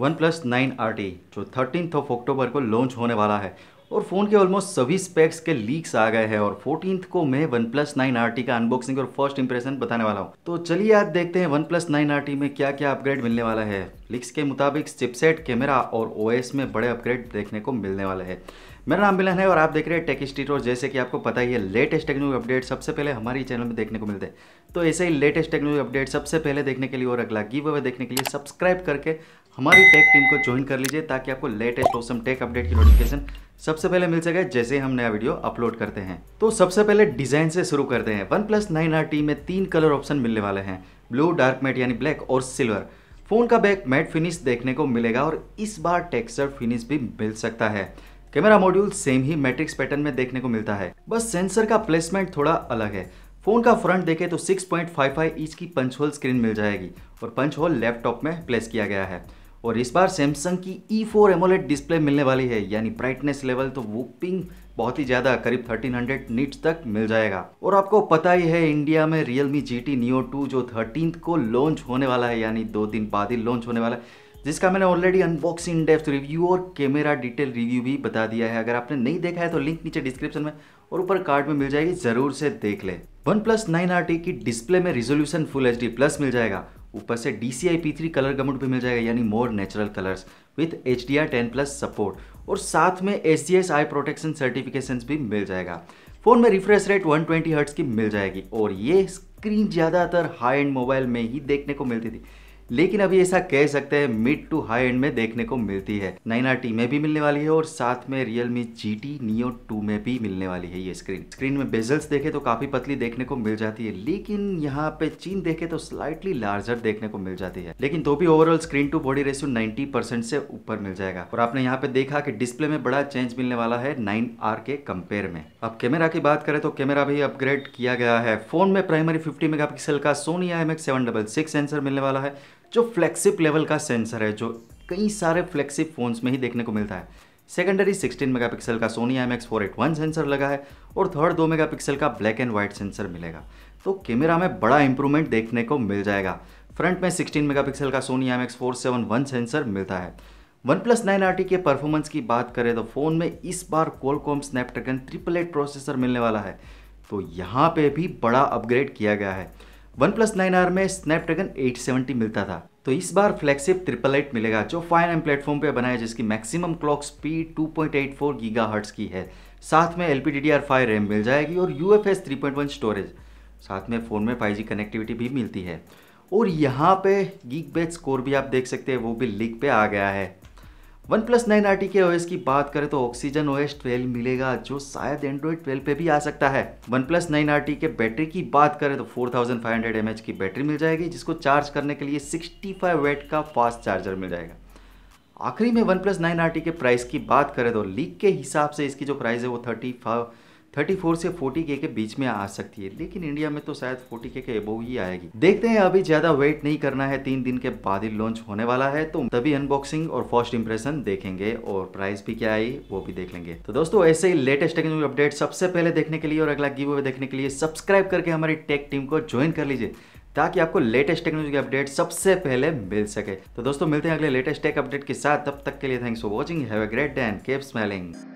one OnePlus nine R T जो thirteen of October को launch होने वाला है और फ़ोन के ऑलमोस्ट सभी स्पेक्स के लीक्स आ गए हैं और फोर्टीन को मैं OnePlus nine R T का अनबॉक्सिंग और फर्स्ट इंप्रेशन बताने वाला हूँ तो चलिए आज देखते हैं OnePlus nine R T में क्या क्या अपग्रेड मिलने वाला है लिक्स के मुताबिक चिपसेट कैमरा और ओ एस में बड़े अपग्रेड देखने को मिलने वाले हैं मेरा नाम मिलन है और आप देख रहे हैं टेक स्टीट और जैसे कि आपको पता ही है लेटेस्ट टेक्नोलॉजी अपडेट सबसे पहले हमारे चैनल में देखने को मिलते हैं तो ऐसे ही लेटेस्ट टेक्नोलॉजी अपडेट सबसे पहले देखने के लिए और अगला गिव अवे देखने के लिए सब्सक्राइब करके हमारी टेक टीम को ज्वाइन कर लीजिए ताकि आपको लेटेस्ट ऑसम टेक अपडेट की नोटिफिकेशन सबसे पहले मिल सके जैसे हम नया वीडियो अपलोड करते हैं तो सबसे पहले डिजाइन से शुरू करते हैं OnePlus nine R T में तीन कलर ऑप्शन मिलने वाले हैं ब्लू डार्क मैट यानी ब्लैक और सिल्वर फोन का बैक मैट फिनिश देखने को मिलेगा और इस बार टेक्सचर फिनिश भी मिल सकता है कैमरा मॉड्यूल सेम ही मैट्रिक्स पैटर्न में देखने को मिलता है बस सेंसर का प्लेसमेंट थोड़ा अलग है फोन का फ्रंट देखें तो 6.55 इंच की पंच होल स्क्रीन मिल जाएगी और पंच होल लैपटॉप में प्लेस किया गया है और इस बार सैमसंग की ई फोर एमोलेट डिस्प्ले मिलने वाली है यानी ब्राइटनेस लेवल तो वो पिंग बहुत ही ज़्यादा करीब 1300 नीट्स तक मिल जाएगा और आपको पता ही है इंडिया में Realme GT Neo 2 जो थर्टीन को लॉन्च होने वाला है यानी दो दिन बाद ही लॉन्च होने वाला है जिसका मैंने ऑलरेडी अनबॉक्सिंग डेप्थ रिव्यू और कैमरा डिटेल रिव्यू भी बता दिया है अगर आपने नहीं देखा है तो लिंक नीचे डिस्क्रिप्शन में और ऊपर कार्ड में मिल जाएगी ज़रूर से देख ले वन प्लस नाइन की डिस्प्ले में resolution full H D plus मिल जाएगा ऊपर से D C I P three colour gamut भी मिल जाएगा यानी more natural colours with H D R ten plus support और साथ में S C S I protection certification भी मिल जाएगा फ़ोन में रिफ्रेश रेट 120 ट्वेंटी हर्ट्स की मिल जाएगी और ये स्क्रीन ज़्यादातर हाई एंड मोबाइल में ही देखने को मिलती थी लेकिन अभी ऐसा कह सकते हैं मिड टू हाई एंड में देखने को मिलती है नाइन आर टी में भी मिलने वाली है और साथ में Realme G T Neo two में भी मिलने वाली है ये स्क्रीन स्क्रीन में बेजल्स देखे तो काफी पतली देखने को मिल जाती है लेकिन यहाँ पे चीन देखे तो स्लाइटली लार्जर देखने को मिल जाती है लेकिन तो भी overall screen to body ratio ninety percent से ऊपर मिल जाएगा और आपने यहाँ पे देखा की डिस्प्ले में बड़ा चेंज मिलने वाला है आर के कम्पेयर में अब कैमरा की बात करें तो कैमरा भी अपग्रेड किया गया है फोन में प्राइमरी मेगा पिक्सल का Sony I seven double six sensor मिलने वाला है जो फ्लैक्सिप लेवल का सेंसर है जो कई सारे फ्लैक्सिप फ़ोन्स में ही देखने को मिलता है सेकेंडरी 16 मेगापिक्सल का सोनी एट वन सेंसर लगा है और थर्ड दो मेगापिक्सल का ब्लैक एंड व्हाइट सेंसर मिलेगा तो कैमरा में बड़ा इंप्रूवमेंट देखने को मिल जाएगा फ्रंट में 16 मेगापिक्सल का सोनी सेवन वन सेंसर मिलता है वन प्लस नाइन आर के परफॉर्मेंस की बात करें तो फ़ोन में इस बार Qualcomm Snapdragon triple eight processor मिलने वाला है तो यहाँ पे भी बड़ा अपग्रेड किया गया है वन प्लस नाइन आर में स्नैपड्रैगन 870 मिलता था तो इस बार फ्लैगशिप ट्रिपल एट मिलेगा जो फाइन एम प्लेटफॉर्म पे बनाया जिसकी maximum clock speed 2.84 point gigahertz की है साथ में L P D D R five RAM मिल जाएगी और U F S three point one storage साथ में फ़ोन में फाइव जी कनेक्टिविटी भी मिलती है और यहाँ पे गीक बेच स्कोर भी आप देख सकते हैं वो भी लीक पे आ गया है OnePlus nine R T के ओएस की बात करें तो ऑक्सीजन ओएस ट्वेल्व मिलेगा जो शायद एंड्रॉइड ट्वेल्व पे भी आ सकता है OnePlus nine R T के बैटरी की बात करें तो four thousand five hundred M H की बैटरी मिल जाएगी जिसको चार्ज करने के लिए सिक्सटी फाइव वेट का फास्ट चार्जर मिल जाएगा आखिरी में OnePlus nine R T के प्राइस की बात करें तो लीक के हिसाब से इसकी जो प्राइस है वो थर्टी फाइव 34 से 40 के के बीच में आ सकती है लेकिन इंडिया में तो शायद 40 के के एबोव ही आएगी देखते हैं अभी ज्यादा वेट नहीं करना है तीन दिन के बाद ही लॉन्च होने वाला है तो तभी अनबॉक्सिंग और फर्स्ट इंप्रेशन देखेंगे और प्राइस भी क्या आई वो भी देख लेंगे तो दोस्तों ऐसे ही लेटेस्ट टेक्नोलॉजी अपडेट सबसे पहले देखने के लिए और अगला गिव देखने के लिए सब्सक्राइब करके हमारी टेक टीम को ज्वाइन कर लीजिए ताकि आपको लेटेस्ट टेक्नोलॉजी के अपडेट सबसे पहले मिल सके तो दोस्तों मिलते हैं अगले लेटेस्ट टेक अपडेट के साथ तब तक के लिए thanks for watching have a great day and smelling